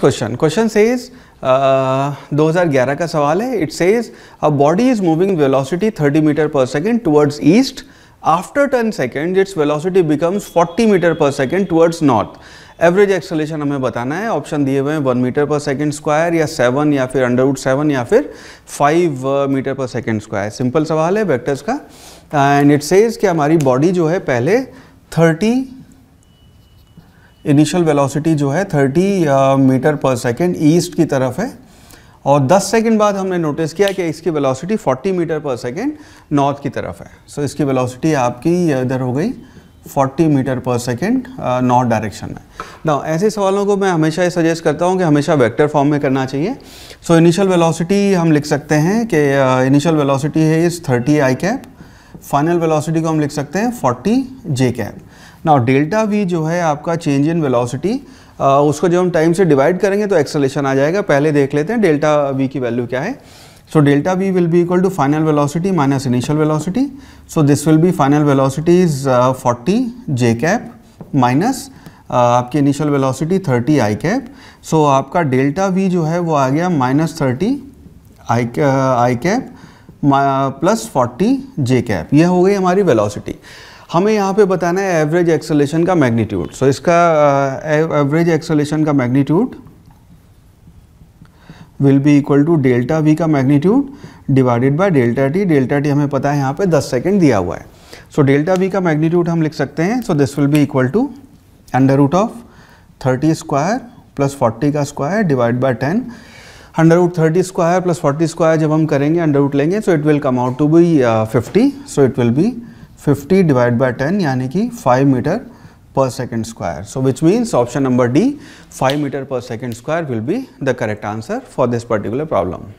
Question question says uh, 2011 का सवाल है it says a body is moving velocity 30 metre per second towards east after 10 second its velocity becomes 40 metre per second towards north average acceleration हमें बताना है option दिए हुए हैं one metre per second square या सेवन या फिर under root seven या फिर five metre per second square simple सवाल है वैक्टर्स का एंड इट सेज कि हमारी बॉडी जो है पहले थर्टी इनिशियल वेलोसिटी जो है 30 मीटर पर सेकेंड ईस्ट की तरफ है और 10 सेकेंड बाद हमने नोटिस किया कि इसकी velocity 40 metre per second north की तरफ है सो so, इसकी वेलोसिटी आपकी इधर हो गई 40 metre per second north direction में ना ऐसे सवालों को मैं हमेशा ये सजेस्ट करता हूँ कि हमेशा वेक्टर फॉर्म में करना चाहिए सो इनिशियल वेलोसिटी हम लिख सकते हैं कि इनिशियल वेलोसिटी है इस 30 आई कैप फाइनल वेलोसिटी को हम लिख सकते हैं 40 j cap now delta v जो है आपका चेंज इन वेलोसिटी उसको जब हम टाइम से डिवाइड करेंगे तो एक्सलेशन आ जाएगा पहले देख लेते हैं डेल्टा वी की वैल्यू क्या है so delta v will be equal to final velocity minus initial velocity so this will be final velocity is forty 40 cap minus आपकी initial velocity 30 i cap so आपका डेल्टा वी जो है वो आ गया minus thirty i cap plus forty j cap ये हो गई हमारी वेलोसिटी हमें यहाँ पे बताना है एवरेज एक्सलेशन का मैग्नीट्यूड सो so, इसका एवरेज uh, एक्सलेशन का magnitude will be equal to delta v का magnitude divided by delta t delta t हमें पता है यहाँ पे 10 सेकेंड दिया हुआ है सो डेल्टा वी का मैग्नीट्यूड हम लिख सकते हैं so this will be equal to under root of thirty square plus forty का square divide by ten under root thirty square plus forty square जब हम करेंगे अंडर रूट लेंगे so it will come out to be fifty so it will be 50 divided by 10 yani 5 meter per second square. So which means option number D 5 meter per second square will be the correct answer for this particular problem.